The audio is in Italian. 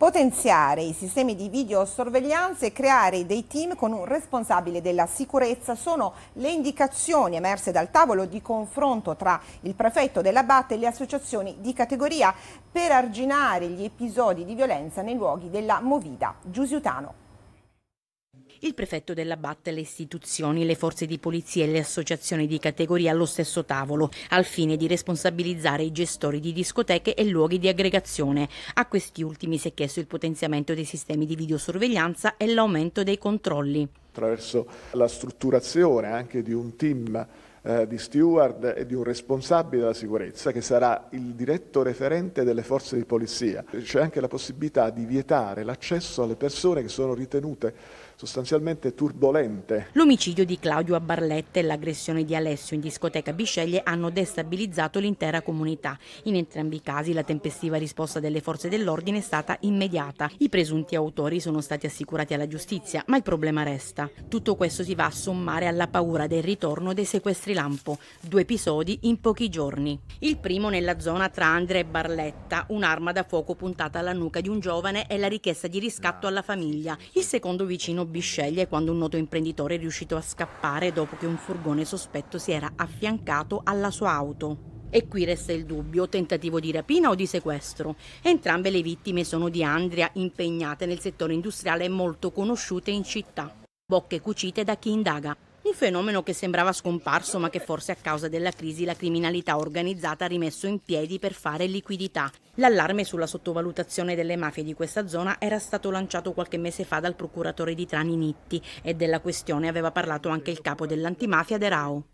potenziare i sistemi di videosorveglianza e creare dei team con un responsabile della sicurezza sono le indicazioni emerse dal tavolo di confronto tra il prefetto della BAT e le associazioni di categoria per arginare gli episodi di violenza nei luoghi della Movida Giusiutano. Il prefetto della BAT, le istituzioni, le forze di polizia e le associazioni di categoria allo stesso tavolo, al fine di responsabilizzare i gestori di discoteche e luoghi di aggregazione. A questi ultimi si è chiesto il potenziamento dei sistemi di videosorveglianza e l'aumento dei controlli. Attraverso la strutturazione anche di un team eh, di steward e di un responsabile della sicurezza che sarà il diretto referente delle forze di polizia. C'è anche la possibilità di vietare l'accesso alle persone che sono ritenute sostanzialmente turbolente. L'omicidio di Claudio a Barletta e l'aggressione di Alessio in discoteca Bisceglie hanno destabilizzato l'intera comunità. In entrambi i casi la tempestiva risposta delle forze dell'ordine è stata immediata. I presunti autori sono stati assicurati alla giustizia, ma il problema resta. Tutto questo si va a sommare alla paura del ritorno dei sequestri Lampo, due episodi in pochi giorni. Il primo nella zona tra Andrea e Barletta, un'arma da fuoco puntata alla nuca di un giovane e la richiesta di riscatto alla famiglia. Il secondo vicino Bisceglie quando un noto imprenditore è riuscito a scappare dopo che un furgone sospetto si era affiancato alla sua auto. E qui resta il dubbio, tentativo di rapina o di sequestro. Entrambe le vittime sono di Andrea, impegnate nel settore industriale molto conosciute in città. Bocche cucite da chi indaga. Un fenomeno che sembrava scomparso ma che forse a causa della crisi la criminalità organizzata ha rimesso in piedi per fare liquidità. L'allarme sulla sottovalutazione delle mafie di questa zona era stato lanciato qualche mese fa dal procuratore di Trani Nitti e della questione aveva parlato anche il capo dell'antimafia De Rao.